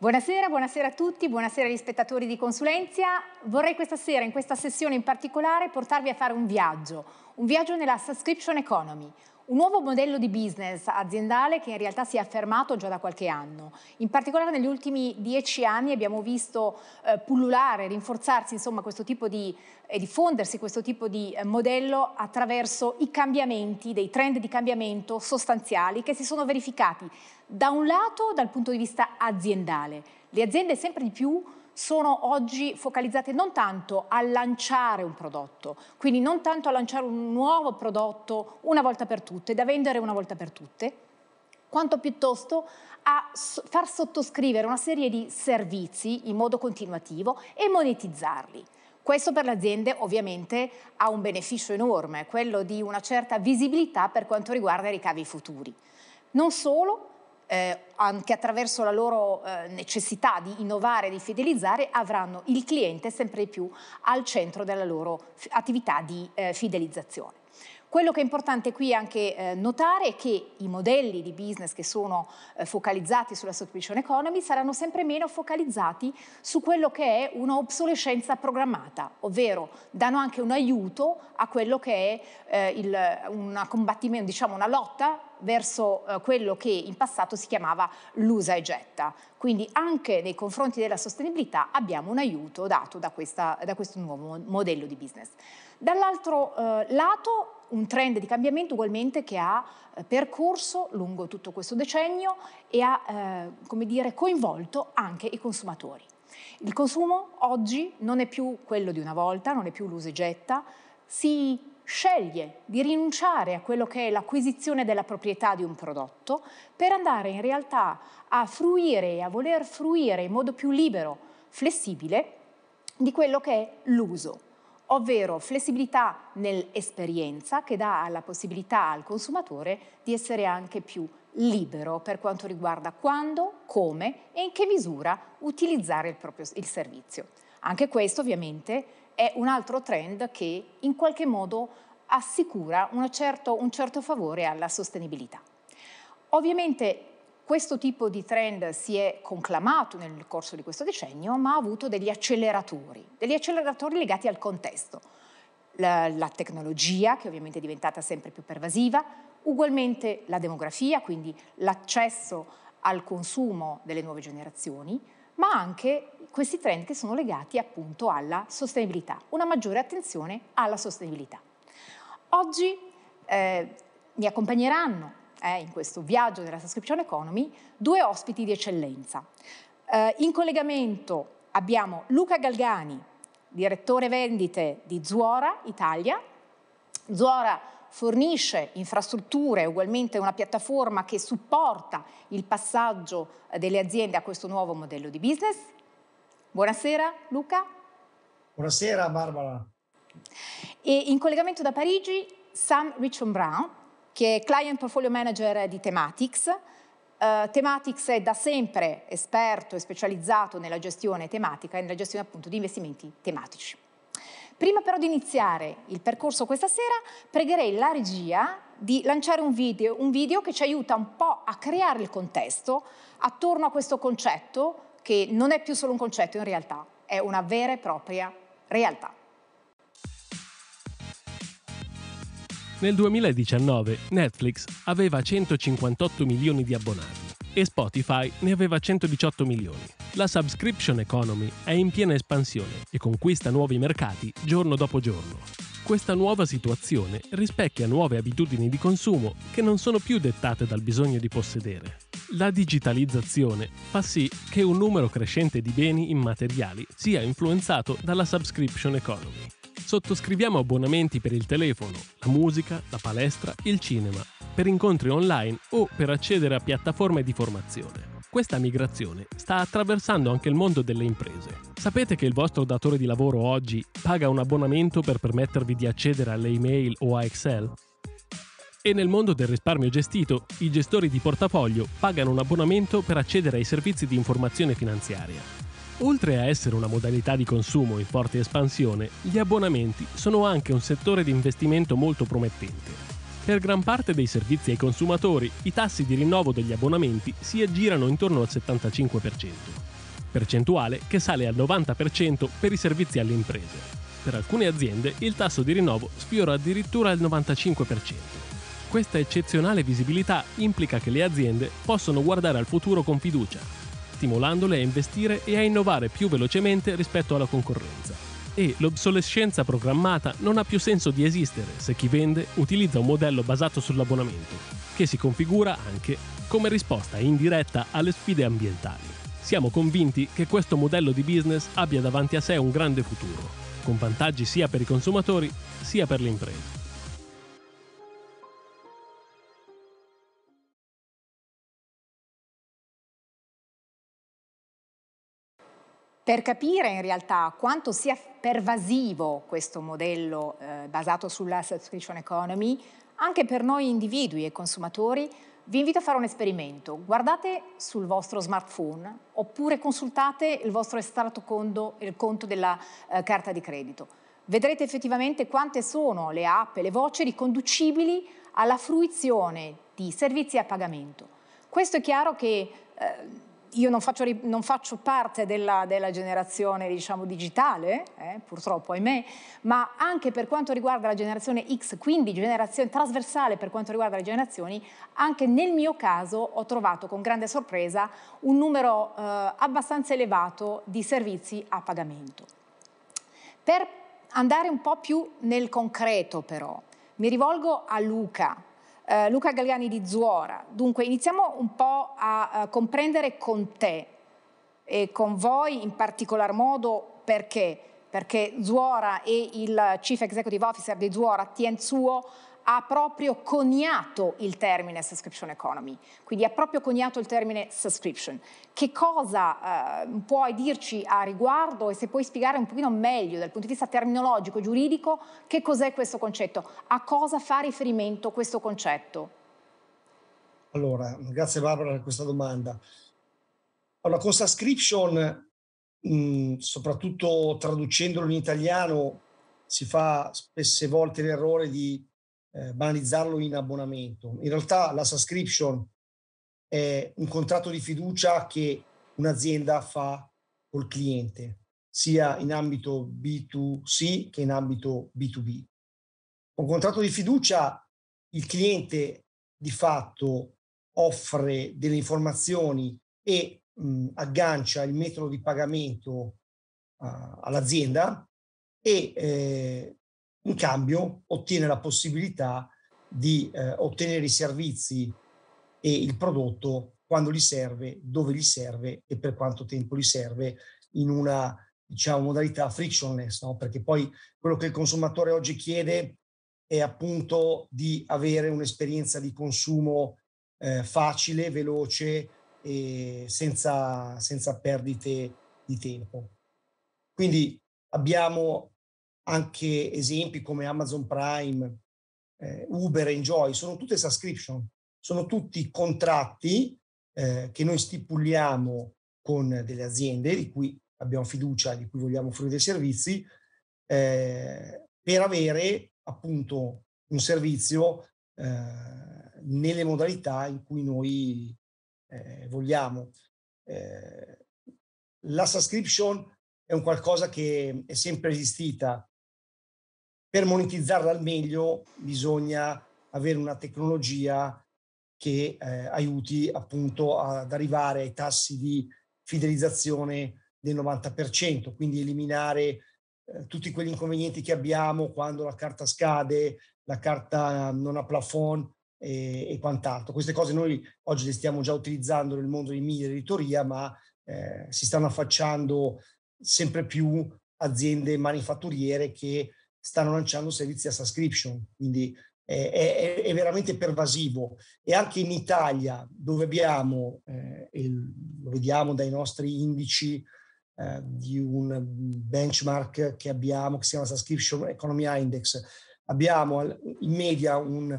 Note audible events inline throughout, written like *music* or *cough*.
Buonasera, buonasera a tutti, buonasera agli spettatori di Consulenzia. Vorrei questa sera, in questa sessione in particolare, portarvi a fare un viaggio, un viaggio nella subscription economy, un nuovo modello di business aziendale che in realtà si è affermato già da qualche anno. In particolare negli ultimi dieci anni abbiamo visto eh, pullulare, rinforzarsi insomma, questo tipo di, e diffondersi questo tipo di eh, modello attraverso i cambiamenti, dei trend di cambiamento sostanziali che si sono verificati da un lato dal punto di vista aziendale, le aziende sempre di più sono oggi focalizzate non tanto a lanciare un prodotto, quindi non tanto a lanciare un nuovo prodotto una volta per tutte, da vendere una volta per tutte, quanto piuttosto a far sottoscrivere una serie di servizi in modo continuativo e monetizzarli. Questo per le aziende ovviamente ha un beneficio enorme, quello di una certa visibilità per quanto riguarda i ricavi futuri. Non solo, eh, anche attraverso la loro eh, necessità di innovare, di fidelizzare, avranno il cliente sempre più al centro della loro attività di eh, fidelizzazione. Quello che è importante qui anche eh, notare è che i modelli di business che sono eh, focalizzati sulla subscription economy saranno sempre meno focalizzati su quello che è un'obsolescenza programmata, ovvero danno anche un aiuto a quello che è eh, il, una, diciamo, una lotta verso eh, quello che in passato si chiamava l'usa e getta. Quindi anche nei confronti della sostenibilità abbiamo un aiuto dato da, questa, da questo nuovo modello di business. Dall'altro eh, lato un trend di cambiamento ugualmente che ha eh, percorso lungo tutto questo decennio e ha eh, dire, coinvolto anche i consumatori. Il consumo oggi non è più quello di una volta, non è più l'usa e getta, si sceglie di rinunciare a quello che è l'acquisizione della proprietà di un prodotto per andare in realtà a fruire e a voler fruire in modo più libero, flessibile, di quello che è l'uso, ovvero flessibilità nell'esperienza che dà la possibilità al consumatore di essere anche più libero per quanto riguarda quando, come e in che misura utilizzare il, proprio, il servizio. Anche questo ovviamente è un altro trend che in qualche modo assicura certo, un certo favore alla sostenibilità. Ovviamente questo tipo di trend si è conclamato nel corso di questo decennio, ma ha avuto degli acceleratori, degli acceleratori legati al contesto. La, la, tecnologia, che ovviamente è diventata sempre più pervasiva, ugualmente la demografia, quindi l'accesso al consumo delle nuove generazioni, ma anche questi trend che sono legati appunto alla sostenibilità, una maggiore attenzione alla sostenibilità. Oggi eh, mi accompagneranno eh, in questo viaggio della subscription economy due ospiti di eccellenza. Eh, in collegamento abbiamo Luca Galgani, direttore vendite di Zuora Italia. Zuora fornisce infrastrutture, ugualmente una piattaforma che supporta il passaggio eh, delle aziende a questo nuovo modello di business. Buonasera Luca. Buonasera Barbara. E in collegamento da Parigi Sam Richon Brown, che è Client Portfolio Manager di Thematics. Uh, Thematics è da sempre esperto e specializzato nella gestione tematica e nella gestione appunto di investimenti tematici. Prima però di iniziare il percorso questa sera, pregherei la regia di lanciare un video, un video che ci aiuta un po' a creare il contesto attorno a questo concetto che non è più solo un concetto in realtà, è una vera e propria realtà. Nel 2019 Netflix aveva 158 milioni di abbonati e Spotify ne aveva 118 milioni. La subscription economy è in piena espansione e conquista nuovi mercati giorno dopo giorno. Questa nuova situazione rispecchia nuove abitudini di consumo che non sono più dettate dal bisogno di possedere. La digitalizzazione fa sì che un numero crescente di beni immateriali sia influenzato dalla subscription economy. Sottoscriviamo abbonamenti per il telefono, la musica, la palestra, il cinema, per incontri online o per accedere a piattaforme di formazione. Questa migrazione sta attraversando anche il mondo delle imprese. Sapete che il vostro datore di lavoro oggi paga un abbonamento per permettervi di accedere alle email o a Excel? E nel mondo del risparmio gestito, i gestori di portafoglio pagano un abbonamento per accedere ai servizi di informazione finanziaria. Oltre a essere una modalità di consumo in forte espansione, gli abbonamenti sono anche un settore di investimento molto promettente. Per gran parte dei servizi ai consumatori, i tassi di rinnovo degli abbonamenti si aggirano intorno al 75%, percentuale che sale al 90% per i servizi alle imprese. Per alcune aziende il tasso di rinnovo sfiora addirittura il 95%. Questa eccezionale visibilità implica che le aziende possono guardare al futuro con fiducia stimolandole a investire e a innovare più velocemente rispetto alla concorrenza. E l'obsolescenza programmata non ha più senso di esistere se chi vende utilizza un modello basato sull'abbonamento, che si configura anche come risposta indiretta alle sfide ambientali. Siamo convinti che questo modello di business abbia davanti a sé un grande futuro, con vantaggi sia per i consumatori sia per le imprese. Per capire in realtà quanto sia pervasivo questo modello eh, basato sulla subscription economy, anche per noi individui e consumatori, vi invito a fare un esperimento. Guardate sul vostro smartphone oppure consultate il vostro estratto conto, il conto della eh, carta di credito. Vedrete effettivamente quante sono le app e le voci riconducibili alla fruizione di servizi a pagamento. Questo è chiaro che eh, io non faccio, non faccio parte della, della, generazione diciamo, digitale, eh, purtroppo ahimè, ma anche per quanto riguarda la generazione X, quindi generazione trasversale per quanto riguarda le generazioni, anche nel mio caso ho trovato con grande sorpresa un numero eh, abbastanza elevato di servizi a pagamento. Per andare un po' più nel concreto però, mi rivolgo a Luca, eh, Luca Galliani di Zuora. Dunque iniziamo un po' a, a eh, comprendere con te e con voi in particolar modo perché perché Zuora e il Chief Executive Officer di Zuora, Tien Suo, ha proprio coniato il termine subscription economy, quindi ha proprio coniato il termine subscription. Che cosa eh, puoi dirci a riguardo e se puoi spiegare un pochino meglio dal punto di vista terminologico, giuridico, che cos'è questo concetto? A cosa fa riferimento questo concetto? Allora, grazie Barbara per questa domanda. Allora, con subscription, mh, mm, soprattutto traducendolo in italiano, si fa spesse volte l'errore di eh, banalizzarlo in abbonamento. In realtà la subscription è un contratto di fiducia che un'azienda fa col cliente, sia in ambito B2C che in ambito B2B. Un contratto di fiducia il cliente di fatto offre delle informazioni e mh, mm, aggancia il metodo di pagamento uh, all'azienda e eh, in cambio ottiene la possibilità di eh, ottenere i servizi e il prodotto quando gli serve, dove gli serve e per quanto tempo gli serve in una diciamo, modalità frictionless, no? perché poi quello che il consumatore oggi chiede è appunto di avere un'esperienza di consumo eh, facile, veloce e senza, senza perdite di tempo. Quindi abbiamo anche esempi come Amazon Prime, eh, Uber, Enjoy, sono tutte subscription, sono tutti contratti eh, che noi stipuliamo con delle aziende di cui abbiamo fiducia, di cui vogliamo offrire dei servizi, eh, per avere appunto un servizio eh, nelle modalità in cui noi eh, vogliamo. Eh, la subscription è un qualcosa che è sempre esistita, per monetizzarla al meglio bisogna avere una tecnologia che eh, aiuti appunto ad arrivare ai tassi di fidelizzazione del 90%, quindi eliminare eh, tutti quegli inconvenienti che abbiamo quando la carta scade, la carta non ha plafond e, e quant'altro. Queste cose noi oggi le stiamo già utilizzando nel mondo di media editoria, ma eh, si stanno affacciando sempre più aziende manifatturiere che stanno lanciando servizi a subscription, quindi è, è, è veramente pervasivo. E anche in Italia, dove abbiamo, eh, il, lo vediamo dai nostri indici eh, di un benchmark che abbiamo, che si chiama Subscription Economy Index, abbiamo in media un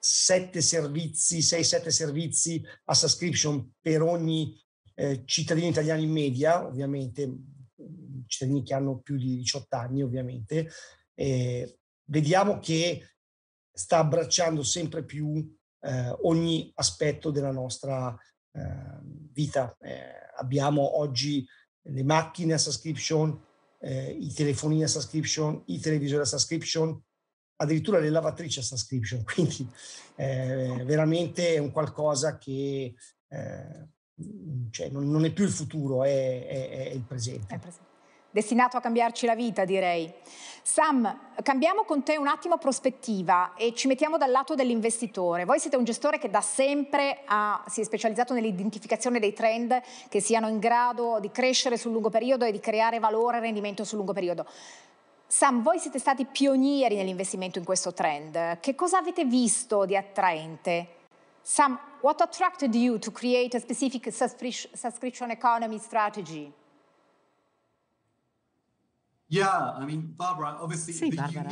7 servizi, 6-7 servizi a subscription per ogni eh, cittadino italiano in media, ovviamente cittadini che hanno più di 18 anni ovviamente, eh, vediamo che sta abbracciando sempre più eh, ogni aspetto della nostra ehm, eh, vita. abbiamo oggi le macchine a subscription, eh, i telefoni a subscription, i televisori a subscription, addirittura le lavatrici a subscription, *laughs* quindi eh, veramente è un qualcosa che eh, cioè, non, non, è più il futuro, è, è, è il presente. È presente destinato a cambiarci la vita, direi. Sam, cambiamo con te un attimo prospettiva e ci mettiamo dal lato dell'investitore. Voi siete un gestore che da sempre ha, si è specializzato nell'identificazione dei trend che siano in grado di crescere sul lungo periodo e di creare valore e rendimento sul lungo periodo. Sam, voi siete stati pionieri nell'investimento in questo trend. Che cosa avete visto di attraente? Sam, what attracted you to create a specific subscription economy strategy? sì, Barbara.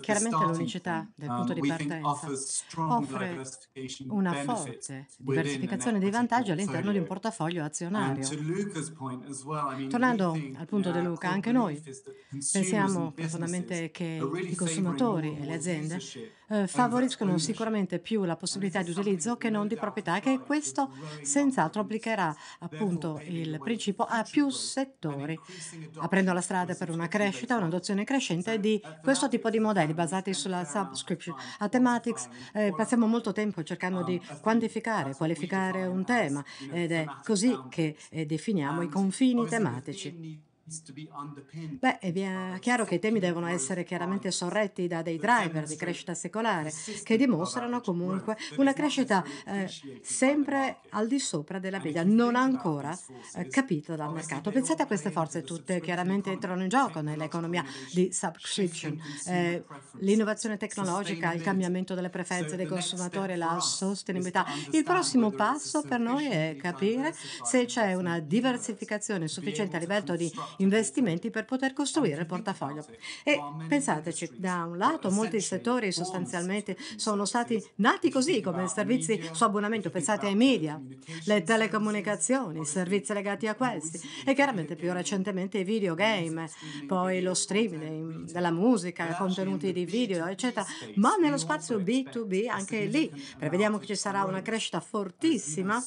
Chiaramente l'unicità del um, punto di partenza offre una forte diversificazione dei vantaggi all'interno di un portafoglio azionario. Tornando al punto di Luca, anche noi pensiamo profondamente che i consumatori e le aziende eh, favoriscono sicuramente più la possibilità di utilizzo che non di proprietà, che questo senz'altro applicherà appunto il principio a più settori, aprendo la strada per una crescita, un'adozione crescente di questo tipo di modelli basati sulla subscription. A Thematics eh, passiamo molto tempo cercando di quantificare, qualificare un tema ed è così che eh, definiamo i confini tematici. Beh, è chiaro che i temi devono essere chiaramente sorretti da dei driver di crescita secolare che dimostrano comunque una crescita eh, sempre al di sopra della media, non ancora eh, capita dal mercato. Pensate a queste forze, tutte chiaramente entrano in gioco nell'economia di subscription. Eh, l'innovazione tecnologica, il cambiamento delle preferenze dei consumatori, la sostenibilità. Il prossimo passo per noi è capire se c'è una diversificazione sufficiente a livello di investimenti per poter costruire il portafoglio. E pensateci, da un lato molti settori sostanzialmente sono stati nati così, come servizi su abbonamento, pensate ai media, le telecomunicazioni, i servizi legati a questi e chiaramente più recentemente i videogame, poi lo streaming della musica, contenuti di video, eccetera, ma nello spazio B2B anche lì prevediamo che ci sarà una crescita fortissima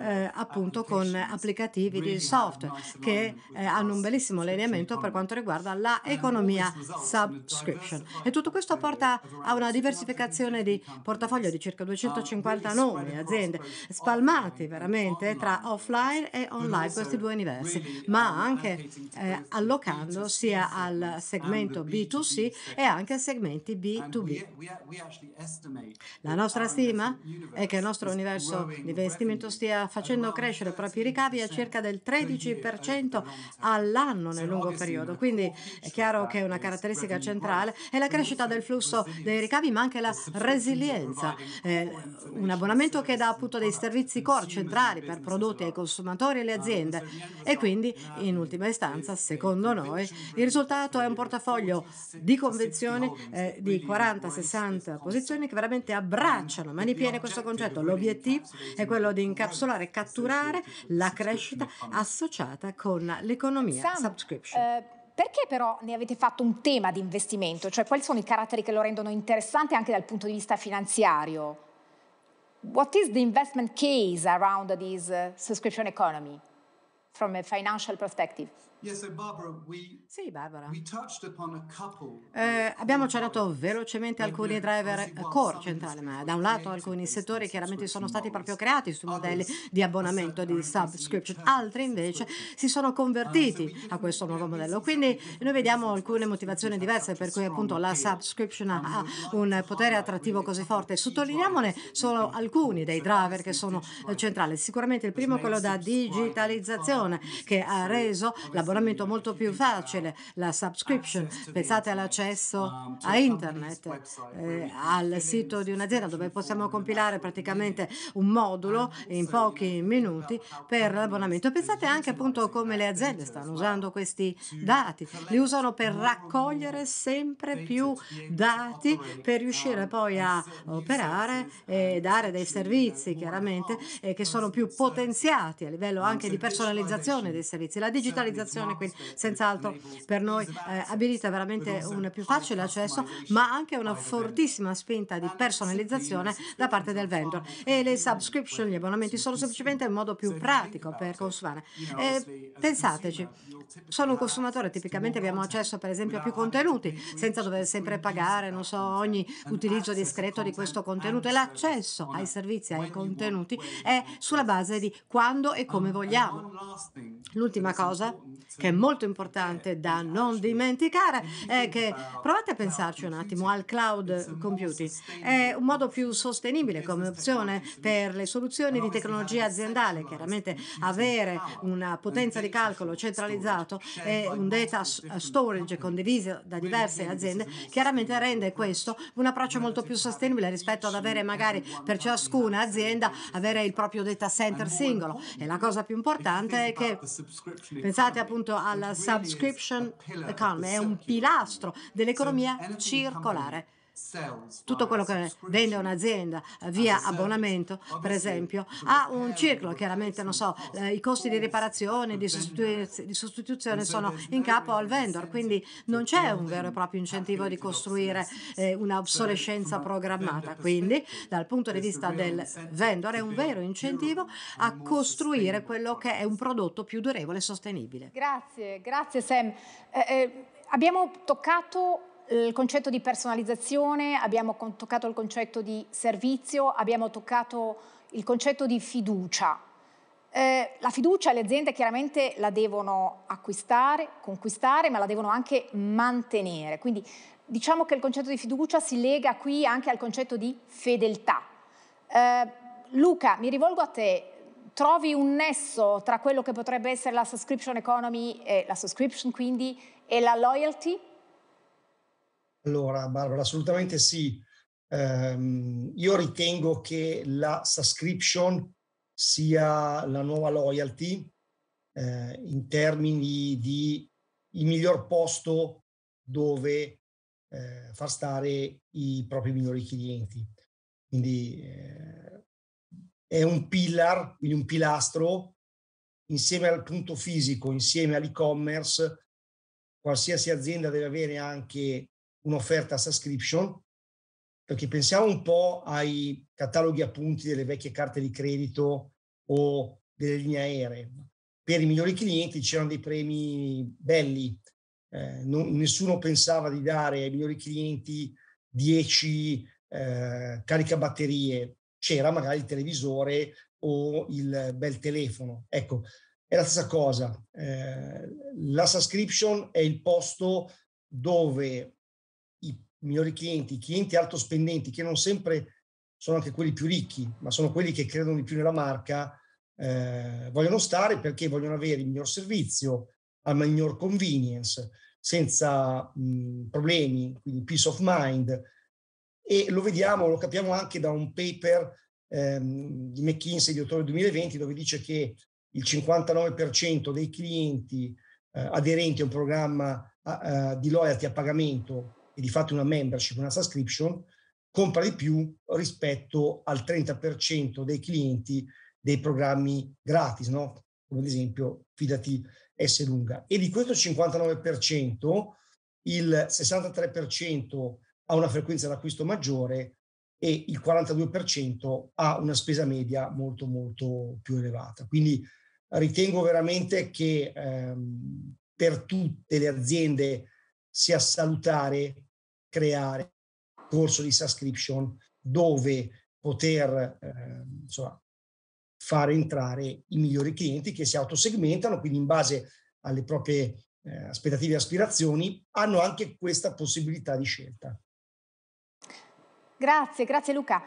eh, appunto con applicativi di software che eh, hanno un bellissimo allineamento per quanto riguarda l'economia eh, subscription. E tutto questo porta a una diversificazione di portafoglio di circa 250 nuove aziende, spalmati veramente tra offline e online questi due universi, ma anche eh, allocando sia al segmento B2C e anche a segmenti B2B. La nostra stima è che il nostro universo di investimento stia facendo crescere i propri ricavi a circa del 13% all'anno all'anno nel lungo periodo. Quindi è chiaro che una caratteristica centrale è la crescita del flusso dei ricavi, ma anche la resilienza. Eh, un abbonamento che dà appunto dei servizi core centrali per prodotti ai consumatori e alle ah, aziende. E quindi, in ultima istanza, secondo noi, il risultato è un portafoglio di convenzioni eh, di 40-60 posizioni che veramente abbracciano mani piene questo concetto. L'obiettivo è quello di incapsulare e catturare la crescita associata con l'economia Sam, subscription. Eh, perché però ne avete fatto un tema di investimento? Cioè quali sono i caratteri che lo rendono interessante anche dal punto di vista finanziario? What is the investment case around this eh, subscription economy from a financial perspective? Sì, Barbara. Eh, abbiamo accennato velocemente alcuni driver core centrali, ma da un lato alcuni settori chiaramente sono stati proprio creati su modelli di abbonamento, di subscription, altri invece si sono uh, convertiti a questo nuovo modello. Quindi noi vediamo alcune motivazioni diverse per cui appunto la subscription ha un potere attrattivo così forte. Sottolineiamone solo alcuni dei driver che sono eh, centrali. Sicuramente il primo è quello da digitalizzazione che ha reso l'abbonamento abbonamento molto più facile, la subscription. Pensate all'accesso um, cioè, a internet, eh, al sito di un'azienda dove possiamo compilare praticamente un modulo in pochi minuti per l'abbonamento. Pensate anche appunto come le aziende stanno usando questi dati, li usano per raccogliere sempre più dati per riuscire poi a operare e eh, dare dei servizi chiaramente eh, che sono più potenziati a livello anche di personalizzazione dei servizi. La digitalizzazione comunicazione, quindi senz'altro per noi eh, abilita veramente un più facile accesso, ma anche una ah, fortissima spinta di ah, personalizzazione da parte del vendor. E le subscription, gli abbonamenti sono semplicemente il modo più pratico per consumare. E pensateci, sono un consumatore, tipicamente abbiamo accesso per esempio a più contenuti, senza dover sempre pagare, non so, ogni utilizzo discreto di questo contenuto. E l'accesso ai servizi, ai contenuti è sulla base di quando e come um, vogliamo. L'ultima cosa che è molto importante eh, da eh, non dimenticare, è eh, che provate a pensarci un attimo al cloud computing. È un modo più sostenibile come opzione per le soluzioni di tecnologia aziendale. Chiaramente avere una potenza di calcolo centralizzato e un data storage condiviso da diverse aziende chiaramente rende questo un approccio molto più sostenibile rispetto ad avere magari per ciascuna azienda avere il proprio data center singolo. E la cosa più importante è che pensate appunto appunto alla subscription economy, è un pilastro dell'economia circolare tutto quello che vende un'azienda eh, via abbonamento, per esempio, ha un ciclo, chiaramente non so, eh, i costi di riparazione, di, sostituzione sono in capo al vendor, quindi non c'è un vero e proprio incentivo di costruire eh, una programmata, quindi dal punto di vista del vendor è un vero incentivo a costruire quello che è un prodotto più durevole e sostenibile. Grazie, grazie Sam. Eh, eh, abbiamo toccato il concetto di personalizzazione, abbiamo toccato il concetto di servizio, abbiamo toccato il concetto di fiducia. Eh, la fiducia le aziende chiaramente la devono acquistare, conquistare, ma la devono anche mantenere. Quindi diciamo che il concetto di fiducia si lega qui anche al concetto di fedeltà. Eh, Luca, mi rivolgo a te, trovi un nesso tra quello che potrebbe essere la subscription economy, eh, la subscription quindi, e la loyalty? Allora, Barbara, assolutamente sì. Um, io ritengo che la subscription sia la nuova loyalty eh, in termini di il miglior posto dove eh, far stare i propri migliori clienti. Quindi eh, è un pillar, quindi un pilastro insieme al punto fisico, insieme all'e-commerce, qualsiasi azienda deve avere anche un'offerta subscription, perché pensiamo un po' ai cataloghi appunti delle vecchie carte di credito o delle linee aeree. Per i migliori clienti c'erano dei premi belli, eh, non, nessuno pensava di dare ai migliori clienti 10 eh, caricabatterie, c'era magari il televisore o il bel telefono. Ecco, è la stessa cosa. Eh, la subscription è il posto dove migliori clienti, clienti alto spendenti, che non sempre sono anche quelli più ricchi, ma sono quelli che credono di più nella marca, eh, vogliono stare perché vogliono avere il miglior servizio, a miglior convenience, senza mh, mm, problemi, quindi peace of mind. E lo vediamo, lo capiamo anche da un paper ehm, di McKinsey di ottobre 2020 dove dice che il 59% dei clienti eh, aderenti a un programma eh, di loyalty a pagamento e di fatto una membership, una subscription, compra di più rispetto al 30% dei clienti dei programmi gratis, no? come ad esempio Fidati S Lunga. E di questo 59%, il 63% ha una frequenza d'acquisto maggiore e il 42% ha una spesa media molto molto più elevata. Quindi ritengo veramente che ehm, per tutte le aziende sia salutare creare un corso di subscription dove poter eh, insomma, fare entrare i migliori clienti che si autosegmentano, quindi in base alle proprie eh, aspettative e aspirazioni hanno anche questa possibilità di scelta. Grazie, grazie Luca.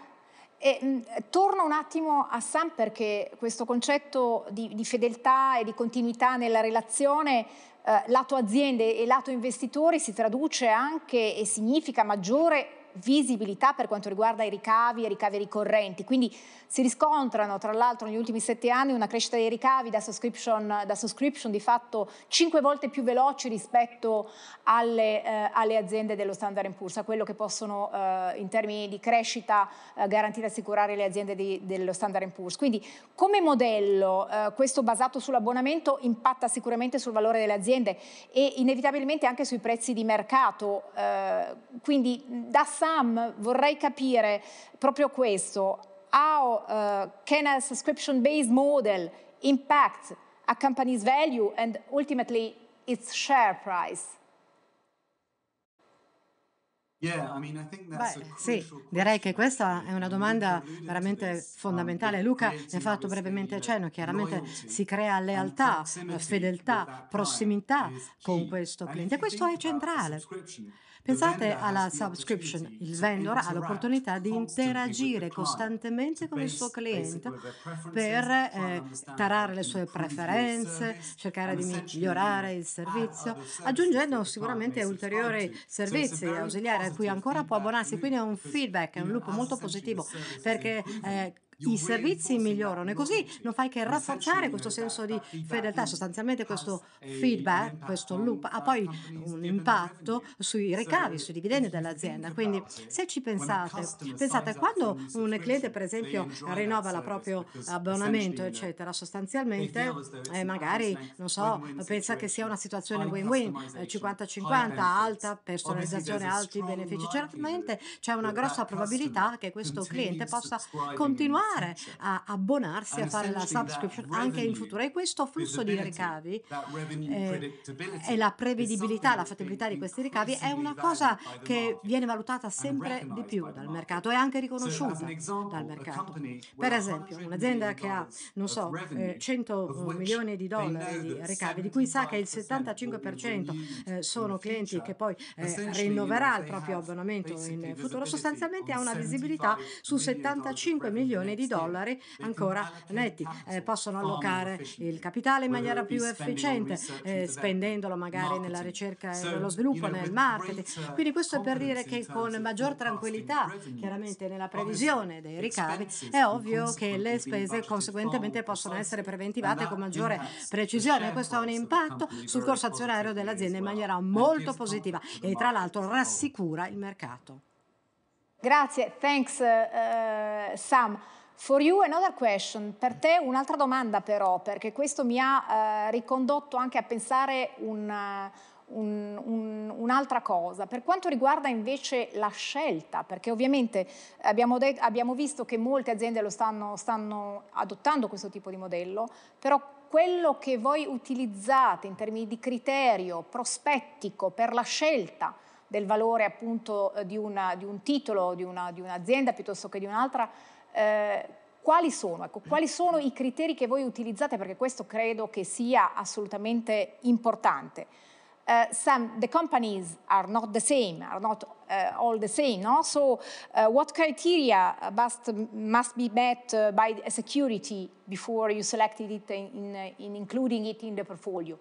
E, mh, mm, torno un attimo a Sam perché questo concetto di, di fedeltà e di continuità nella relazione eh, lato aziende e lato investitori si traduce anche e significa maggiore visibilità per quanto riguarda i ricavi e i ricavi ricorrenti. Quindi si riscontrano tra l'altro negli ultimi sette anni una crescita dei ricavi da subscription, da subscription di fatto cinque volte più veloci rispetto alle, eh, alle aziende dello Standard Poor's, a quello che possono eh, in termini di crescita eh, garantire e assicurare le aziende di, dello Standard Poor's. Quindi come modello eh, questo basato sull'abbonamento impatta sicuramente sul valore delle aziende e inevitabilmente anche sui prezzi di mercato, eh, quindi mm, da Sam, vorrei capire proprio questo, how uh, can a subscription-based model impact a company's value and ultimately its share price? Beh, sì, direi che questa è una domanda veramente um, fondamentale. Luca ne ha fatto brevemente accenno. chiaramente si crea lealtà, fedeltà, prossimità con questo cliente. Questo è centrale. Pensate alla subscription, il vendor ha l'opportunità di interagire costantemente con il suo cliente per eh, tarare le sue preferenze, cercare di migliorare il servizio, aggiungendo sicuramente ulteriori servizi ausiliari a cui ancora può abbonarsi. Quindi è un feedback, è un loop molto positivo perché eh, i servizi migliorano e così non fai che rafforzare questo senso di fedeltà, sostanzialmente questo feedback, questo loop ha poi un impatto sui ricavi, sui dividendi dell'azienda. Quindi se ci pensate, pensate quando un cliente per esempio rinnova il proprio abbonamento, eccetera, sostanzialmente eh, magari, non so, pensa che sia una situazione win-win, 50-50, eh, alta personalizzazione, alti benefici, certamente c'è una grossa probabilità che questo cliente possa continuare continuare a abbonarsi a fare la subscription anche in futuro e questo flusso di ricavi eh, e la prevedibilità, la fattibilità di questi ricavi è una cosa che viene valutata sempre di più dal mercato e anche riconosciuta dal mercato. Per esempio, un'azienda che ha, non so, 100 eh, milioni di dollari di ricavi, di cui sa che il 75% eh, sono clienti che poi eh, rinnoverà il proprio abbonamento in futuro, sostanzialmente ha una visibilità su 75 milioni di dollari ancora netti. Ah, eh, possono allocare il capitale in maniera più efficiente, eh, spendendolo magari nella ricerca e nello sviluppo, nel marketing. Uh, Quindi questo è per dire che con maggior tranquillità, chiaramente nella previsione dei ricavi, è ovvio che le spese conseguentemente possono essere preventivate con maggiore precisione. Questo ha un impatto sul corso azionario dell'azienda in maniera molto positiva e tra l'altro oh. rassicura il mercato. Grazie, thanks uh, eh, Sam. For you another question, per te un'altra domanda però, perché questo mi ha eh, ricondotto anche a pensare un, un, un, un'altra cosa. Per quanto riguarda invece la scelta, perché ovviamente abbiamo, de- abbiamo visto che molte aziende lo stanno, stanno adottando questo tipo di modello, però quello che voi utilizzate in termini di criterio prospettico per la scelta del valore appunto eh, di, una, di un titolo, di, una, di un'azienda piuttosto che di un'altra, eh, quali, sono, ecco, quali sono i criteri che voi utilizzate? Perché questo credo che sia assolutamente importante. Uh, eh, some the companies are not the same, are not uh, all the same. No? So, uh, what criteria must must be met by a security before you selected it in, in, in including it in the portfolio?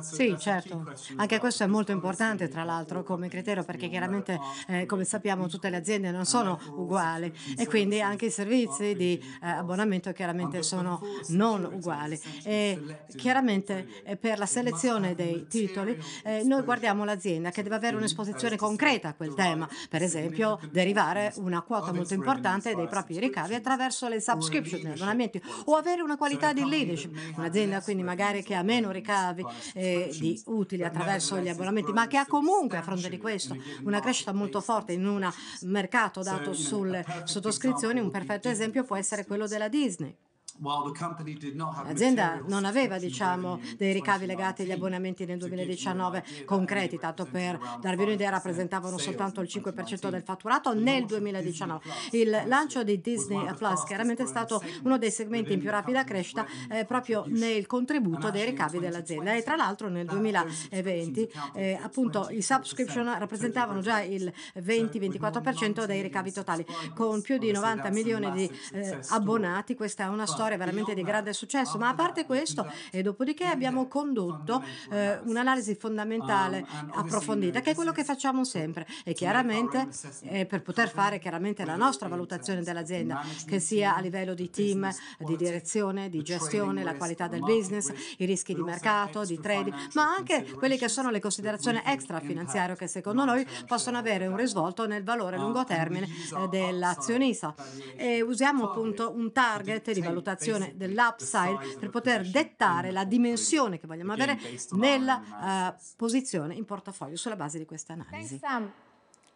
Sì, certo. Anche questo è molto importante, tra l'altro, come criterio, perché chiaramente, uh, eh, come sappiamo, tutte le aziende non sono uguali e quindi anche i servizi di eh, abbonamento chiaramente sono non uguali. E chiaramente eh, per la selezione dei titoli eh, noi guardiamo l'azienda che deve avere un'esposizione concreta a quel tema, per esempio derivare una quota molto importante dei propri ricavi attraverso le subscription, gli abbonamenti, o avere una qualità di leadership. Un'azienda quindi magari che ha meno ricavi, ricavi eh, di utili attraverso gli abbonamenti, ma che ha comunque a fronte di questo una crescita molto forte in un mercato dato sulle sottoscrizioni. Un perfetto esempio può essere quello della Disney. L'azienda non aveva diciamo, dei ricavi legati agli abbonamenti nel 2019 concreti, tanto per darvi un'idea rappresentavano soltanto il 5% del fatturato nel 2019. Il lancio di Disney Plus chiaramente è stato uno dei segmenti in più rapida crescita eh, proprio nel contributo dei ricavi dell'azienda e tra l'altro nel 2020 uh, eh, appunto i subscription rappresentavano già il 20-24% dei ricavi totali con più di 90 milioni di eh, abbonati questa è una storia storia veramente di grande successo, ma a parte questo e dopodiché abbiamo condotto eh, un'analisi fondamentale um, approfondita, che è quello che facciamo sempre e chiaramente eh, per poter fare chiaramente la nostra valutazione dell'azienda, che sia a livello di team, di direzione, di gestione, la qualità del business, i rischi di mercato, di trading, ma anche quelle che sono le considerazioni extra finanziarie che secondo noi possono avere un risvolto nel valore a lungo termine eh, dell'azionista. E usiamo appunto un target di valutazione valutazione dell'upside per poter dettare la dimensione che vogliamo avere nella uh, posizione in portafoglio sulla base di questa analisi.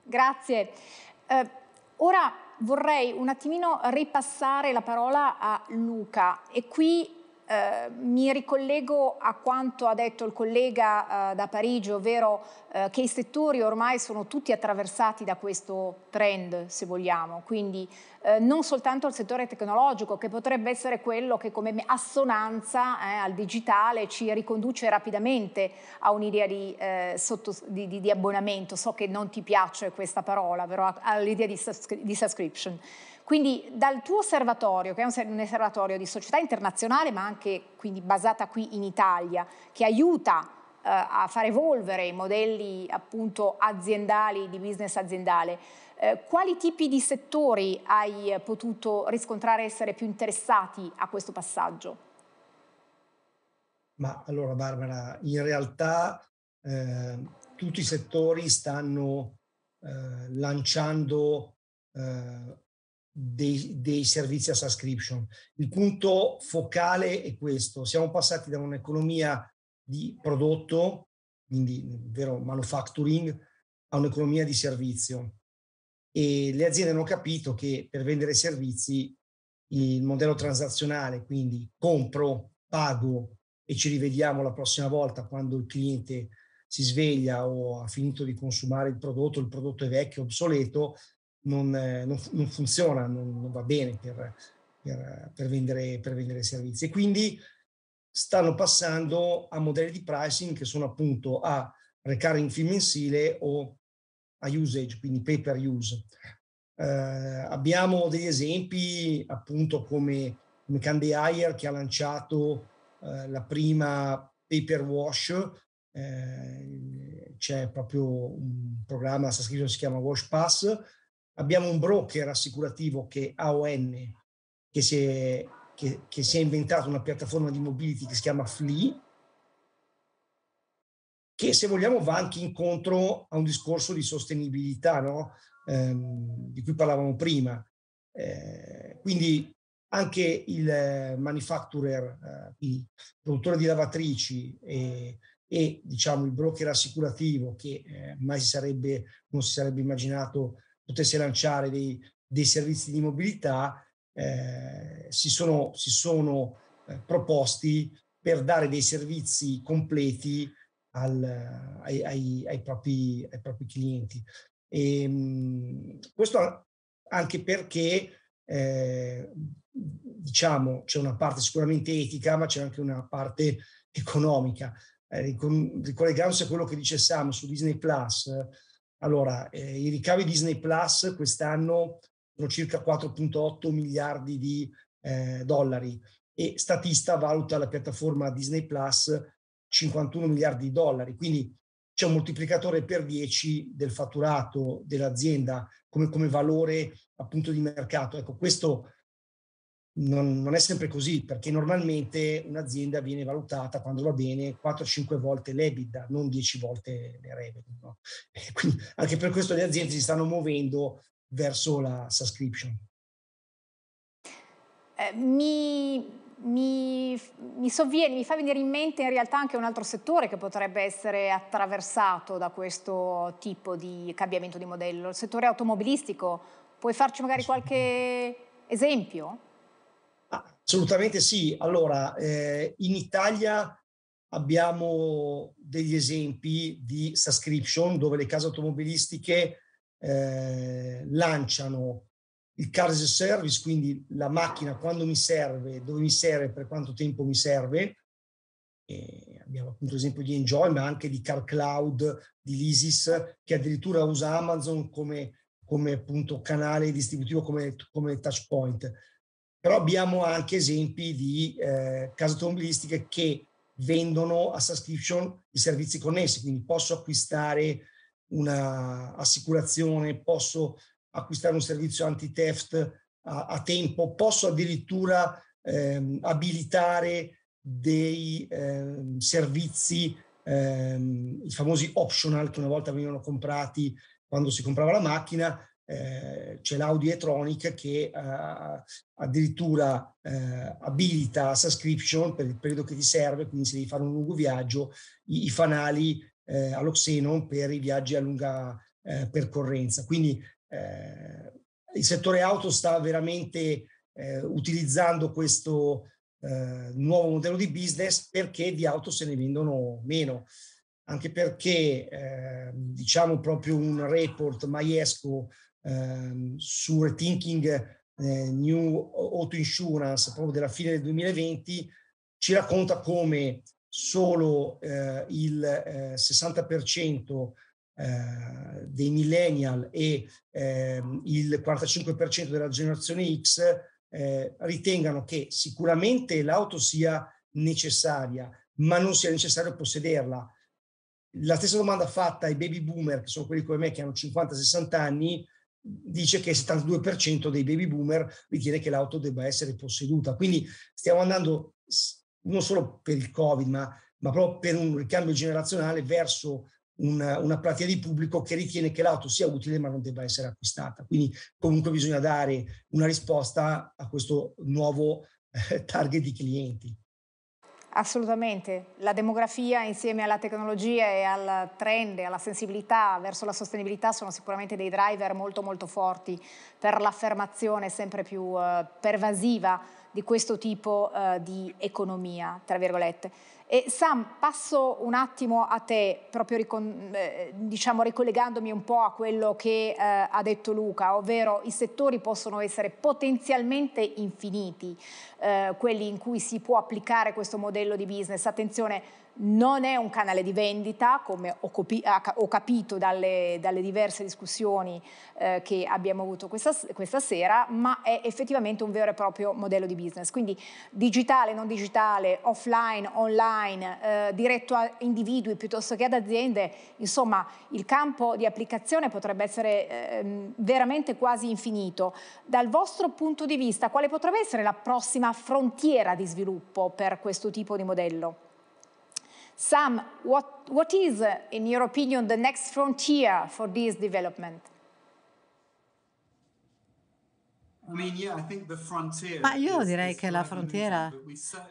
Grazie. Uh, ora vorrei un attimino ripassare la parola a Luca e qui eh, mi ricollego a quanto ha detto il collega eh, da Parigi, ovvero eh, che i settori ormai sono tutti attraversati da questo trend, se vogliamo, quindi eh, non soltanto il settore tecnologico, che potrebbe essere quello che come assonanza eh, al digitale ci riconduce rapidamente a un'idea di, sotto, di, di, di, abbonamento, so che non ti piace questa parola, però all'idea di subscription. Quindi dal tuo osservatorio, che è un osservatorio di società internazionale, ma anche quindi basata qui in Italia, che aiuta eh, a far evolvere i modelli appunto aziendali, di business aziendale. Eh, quali tipi di settori hai potuto riscontrare essere più interessati a questo passaggio? Ma allora Barbara, in realtà eh, tutti i settori stanno eh, lanciando eh, dei, dei, servizi a subscription. Il punto focale è questo. Siamo passati da un'economia di prodotto, quindi vero manufacturing, a un'economia di servizio. E le aziende hanno capito che per vendere servizi il modello transazionale, quindi compro, pago e ci rivediamo la prossima volta quando il cliente si sveglia o ha finito di consumare il prodotto, il prodotto è vecchio, obsoleto, non, eh, non, non funziona, non, non, va bene per, per, per, vendere, per vendere servizi. E quindi stanno passando a modelli di pricing che sono appunto a recurring fee mensile o a usage, quindi pay per use. Eh, abbiamo degli esempi appunto come, come Candy Hire che ha lanciato eh, la prima paper wash, eh, c'è proprio un programma, sta scritto, si chiama Wash Pass, Abbiamo un broker assicurativo che è AON, che si è, che, che si è inventato una piattaforma di mobility che si chiama Flea, che se vogliamo va anche incontro a un discorso di sostenibilità, no? ehm, di cui parlavamo prima. Eh, quindi anche il eh, manufacturer, eh, il produttore di lavatrici e, e, diciamo il broker assicurativo che eh, mai si sarebbe, non si sarebbe immaginato potesse lanciare dei, dei servizi di mobilità, eh, si sono, si sono eh, proposti per dare dei servizi completi al, ai, ai, ai, propri, ai, propri, clienti. E, ehm, mh, questo anche perché eh, diciamo c'è una parte sicuramente etica, ma c'è anche una parte economica. Eh, ricollegandosi a quello che dice Sam su Disney Plus, allora, eh, i ricavi Disney Plus quest'anno sono circa 4.8 miliardi di eh, dollari e Statista valuta la piattaforma Disney Plus 51 miliardi di dollari, quindi c'è un moltiplicatore per 10 del fatturato dell'azienda come, come valore appunto di mercato. Ecco, questo non, non, è sempre così, perché normalmente un'azienda viene valutata quando va bene 4-5 volte l'EBITDA, non 10 volte le revenue. No? *laughs* Quindi anche per questo le aziende si stanno muovendo verso la subscription. Eh, mi, mi, mi, sovviene, mi fa venire in mente in realtà anche un altro settore che potrebbe essere attraversato da questo tipo di cambiamento di modello, il settore automobilistico. Puoi farci magari qualche esempio? Assolutamente sì. Allora, eh, in Italia abbiamo degli esempi di subscription dove le case automobilistiche eh, lanciano il car as a service, quindi la macchina quando mi serve, dove mi serve, per quanto tempo mi serve. E abbiamo appunto esempio di Enjoy, ma anche di Car Cloud, di Lisis, che addirittura usa Amazon come, come appunto canale distributivo, come, come touch point però abbiamo anche esempi di eh, case automobilistiche che vendono a subscription i servizi connessi, quindi posso acquistare un'assicurazione, posso acquistare un servizio anti-theft a, a tempo, posso addirittura ehm, abilitare dei ehm, servizi, ehm, i famosi optional che una volta venivano comprati quando si comprava la macchina, eh, c'è l'Audietronic che eh, addirittura eh, abilita a subscription per il periodo che ti serve, quindi se devi fare un lungo viaggio, i, i fanali eh, allo Xenon per i viaggi a lunga eh, percorrenza. Quindi eh, il settore auto sta veramente eh, utilizzando questo nuovo modello di business perché di auto se ne vendono meno anche perché eh, diciamo proprio un report Maiesco ehm, su Rethinking eh, New Auto Insurance proprio della fine del 2020 ci racconta come solo eh, il eh, 60% eh, dei millennial e ehm, il 45% della generazione X eh, ritengano che sicuramente l'auto sia necessaria, ma non sia necessario possederla. La stessa domanda fatta ai baby boomer, che sono quelli come me che hanno 50-60 anni, dice che il 72% dei baby boomer ritiene che l'auto debba essere posseduta. Quindi stiamo andando non solo per il Covid, ma, ma proprio per un ricambio generazionale verso una, una platea di pubblico che ritiene che l'auto sia utile ma non debba essere acquistata. Quindi comunque bisogna dare una risposta a questo nuovo eh, target di clienti. Assolutamente, la demografia insieme alla tecnologia e al trend e alla sensibilità verso la sostenibilità sono sicuramente dei driver molto molto forti per l'affermazione sempre più eh, pervasiva di questo tipo eh, di economia, tra virgolette. E Sam, passo un attimo a te, proprio eh, diciamo, ricollegandomi un po' a quello che eh, ha detto Luca, ovvero i settori possono essere potenzialmente infiniti, eh, quelli in cui si può applicare questo modello di business. Attenzione, non è un canale di vendita, come ho, ho capito dalle, dalle, diverse discussioni eh, che abbiamo avuto questa, questa, sera, ma è effettivamente un vero e proprio modello di business. Quindi digitale, non digitale, offline, online, eh, diretto a individui piuttosto che ad aziende, insomma il campo di applicazione potrebbe essere eh, veramente quasi infinito. Dal vostro punto di vista, quale potrebbe essere la prossima una frontiera di sviluppo per questo tipo di modello. Sam, what, what is, in your opinion, the next frontier for this development? Ma io direi che la frontiera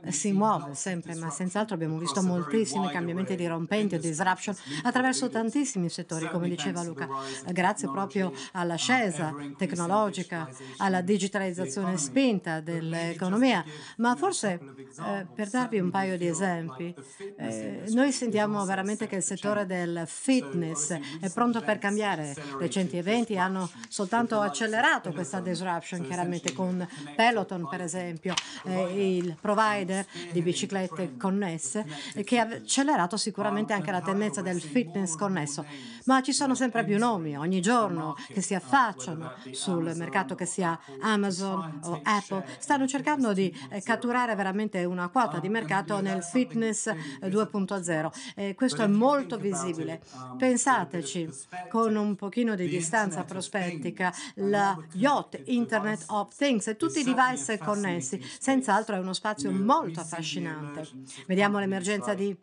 si muove sempre, ma senz'altro abbiamo visto moltissimi cambiamenti dirompenti o disruption attraverso tantissimi settori, come diceva Luca, grazie proprio all'ascesa tecnologica, alla digitalizzazione spinta dell'economia. Ma forse eh, per darvi un paio di esempi, eh, noi sentiamo veramente che il settore del fitness è pronto per cambiare. Recenti eventi hanno soltanto accelerato questa disruption chiaramente con Peloton per esempio, eh, il provider di biciclette connesse, che ha accelerato sicuramente anche la tendenza del fitness connesso. Ma ci sono sempre più nomi ogni giorno che si affacciano sul mercato, che sia Amazon o Apple, stanno cercando di eh, catturare veramente una quota di mercato nel fitness 2.0. Eh, eh questo è molto visibile. Um, Pensateci, con un pochino di distanza prospettica, la yacht internet Internet of Things e tutti i esatto, device connessi. Senz'altro è uno spazio molto affascinante. Vediamo l'emergenza di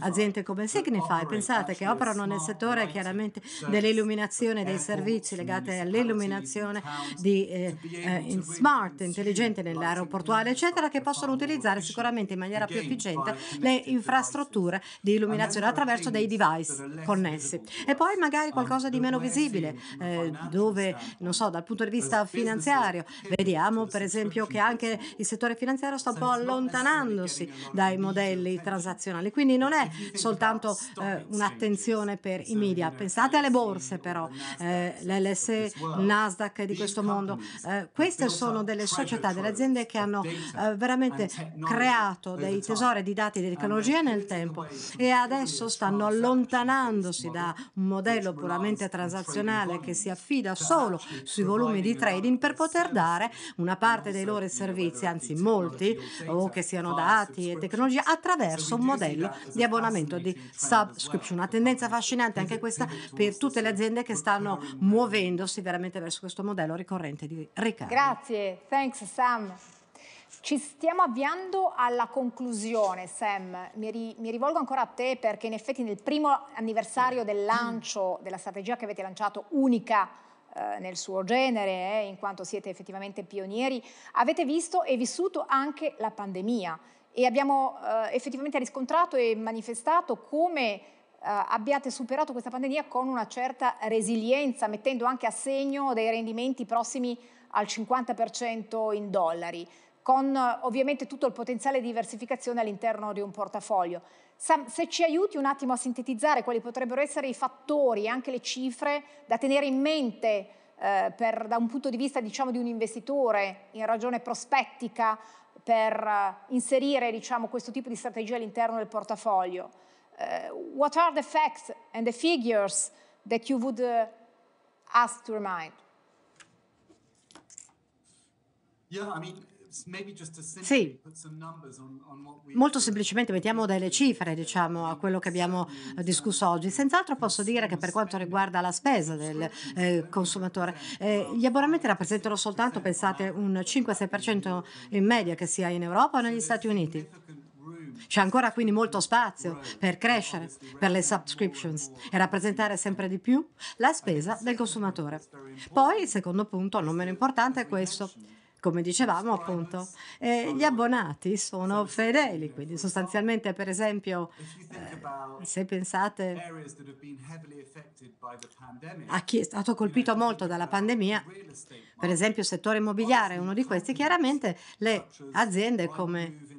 aziende come Signify, pensate che operano nel settore chiaramente dell'illuminazione dei servizi legati all'illuminazione di eh, eh, smart, intelligente nell'aeroportuale, eccetera, che possono utilizzare sicuramente in maniera più efficiente le infrastrutture di illuminazione attraverso dei device connessi. E poi magari qualcosa di meno visibile, eh, dove, non so, dal punto di vista finanziario, finanziario. Eh, Vediamo per esempio che anche il settore finanziario sta un po' allontanandosi eh, dai modelli transazionali, quindi non è soltanto eh, un'attenzione per i media. Pensate alle borse però, oh, eh, l'LS, Nasdaq di questo mondo. Eh, queste sono delle società, delle aziende che hanno eh, veramente creato dei tesori di dati e di tecnologia nel tempo e adesso stanno allontanandosi da un modello puramente transazionale che si affida solo sui volumi di trading per poter per una parte dei loro servizi, anzi molti, o che siano dati e tecnologia, attraverso un modello di abbonamento di subscription. Una tendenza affascinante anche questa per tutte le aziende che stanno muovendosi veramente verso questo modello ricorrente di ricarica. Grazie, thanks Sam. Ci stiamo avviando alla conclusione, Sam. Mi, ri mi, rivolgo ancora a te perché in effetti nel primo anniversario del lancio della strategia che avete lanciato, unica eh, nel suo genere, eh, in quanto siete effettivamente pionieri, avete visto e vissuto anche la pandemia e abbiamo eh, effettivamente riscontrato e manifestato come eh, abbiate superato questa pandemia con una certa resilienza, mettendo anche a segno dei rendimenti prossimi al 50% in dollari con eh, ovviamente tutto il potenziale di diversificazione all'interno di un portafoglio. Sam, se ci aiuti un attimo a sintetizzare quali potrebbero essere i fattori, e anche le cifre da tenere in mente eh, per, da un punto di vista diciamo, di un investitore in ragione prospettica per uh, inserire diciamo, questo tipo di strategia all'interno del portafoglio. Uh, what are the facts and the figures that you would uh, ask to remind? Yeah, I mean, sì, molto semplicemente mettiamo delle cifre diciamo, a quello che abbiamo eh, discusso oggi. Uh, Senz'altro posso dire che per quanto riguarda la spesa del eh, consumatore, eh, gli abbonamenti rappresentano soltanto, pensate, un 5-6% in media che sia in Europa o negli Stati Uniti. C'è ancora quindi molto spazio per crescere, per le subscriptions e rappresentare sempre di più la spesa del consumatore. Poi, il secondo punto, non meno importante, è questo come dicevamo appunto, eh, gli abbonati sono fedeli, quindi sostanzialmente per esempio eh, se pensate a chi è stato colpito molto dalla pandemia, per esempio il settore immobiliare è uno di questi, chiaramente le aziende come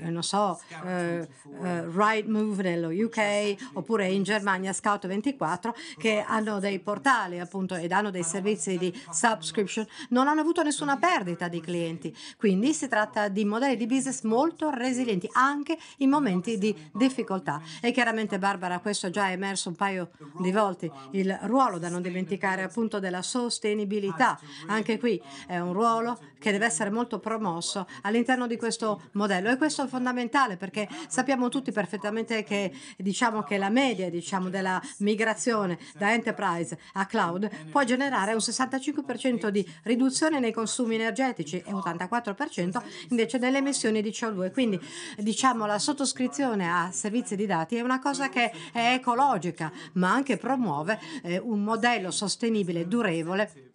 eh, non so, eh, eh, Right Move nello UK oppure in Germania Scout 24 che hanno dei portali appunto ed hanno dei servizi di subscription, non hanno avuto nessuna perdita di clienti. Quindi si tratta di modelli di business molto resilienti anche in momenti di difficoltà. E chiaramente Barbara, questo è già emerso un paio di volte, il um, ruolo da non dimenticare appunto della sostenibilità. Anche qui è un ruolo che deve essere molto promosso all'interno di questo modello e questo fondamentale perché sappiamo tutti perfettamente che, diciamo, che la media diciamo, della migrazione da enterprise a cloud può generare un 65% di riduzione nei consumi energetici e un 84% invece delle emissioni di CO2. Quindi diciamo, la sottoscrizione a servizi di dati è una cosa che è ecologica ma anche promuove eh, un modello sostenibile e durevole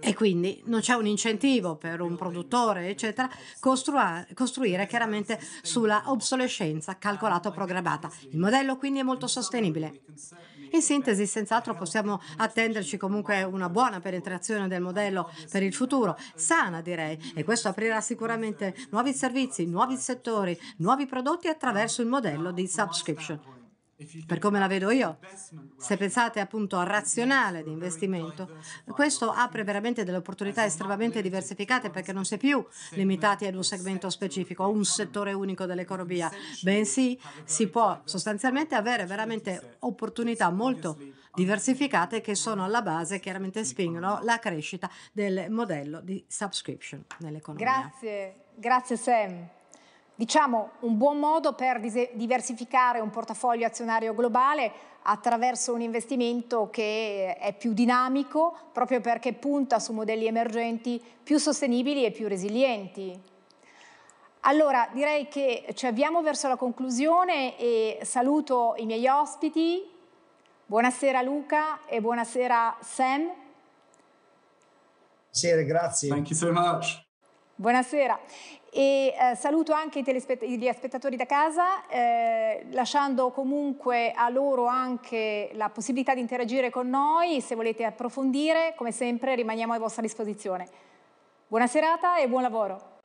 e quindi non c'è un incentivo per un produttore, eccetera, costrua- costruire chiaramente sulla obsolescenza calcolata o programmata. Il modello quindi è molto sostenibile. In sintesi, senz'altro possiamo attenderci comunque una buona penetrazione del modello per il futuro, sana direi, e questo aprirà sicuramente nuovi servizi, nuovi settori, nuovi prodotti attraverso il modello di subscription per come la vedo io, se pensate appunto al razionale di investimento, questo apre veramente delle opportunità estremamente diversificate perché non si è più limitati ad un segmento specifico, a un settore unico dell'economia, bensì si può sostanzialmente avere veramente opportunità molto diversificate che sono alla base, chiaramente spingono la crescita del modello di subscription nell'economia. Grazie, grazie Sam diciamo, un buon modo per diversificare un portafoglio azionario globale attraverso un investimento che è più dinamico, proprio perché punta su modelli emergenti più sostenibili e più resilienti. Allora, direi che ci avviamo verso la conclusione e saluto i miei ospiti. Buonasera Luca e buonasera Sam. Buonasera, grazie. Thank you so much. Buonasera e eh, saluto anche gli spettatori da casa eh, lasciando comunque a loro anche la possibilità di interagire con noi se volete approfondire come sempre rimaniamo a vostra disposizione. Buona serata e buon lavoro.